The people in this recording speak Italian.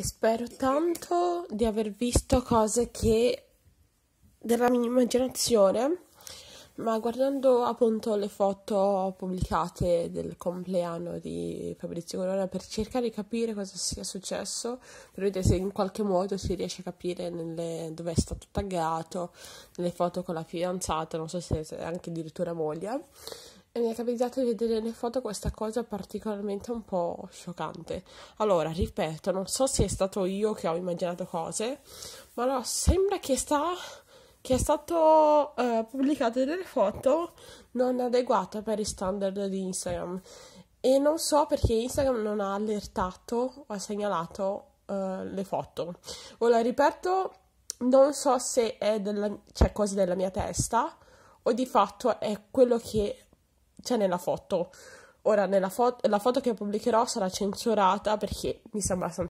e spero tanto di aver visto cose che della mia immaginazione, ma guardando appunto le foto pubblicate del compleanno di Fabrizio Corona per cercare di capire cosa sia successo, per vedere se in qualche modo si riesce a capire nelle, dove è stato taggato, nelle foto con la fidanzata, non so se è anche addirittura moglie e mi è capitato di vedere le foto questa cosa particolarmente un po' scioccante. Allora, ripeto, non so se è stato io che ho immaginato cose, ma no, sembra che sta che è stato uh, pubblicato delle foto non adeguate per i standard di Instagram e non so perché Instagram non ha allertato o ha segnalato uh, le foto. Ora ripeto, non so se è della, cioè, cosa della mia testa o di fatto è quello che c'è cioè, nella foto. Ora, nella fo- la foto che pubblicherò sarà censurata perché mi sembra abbastanza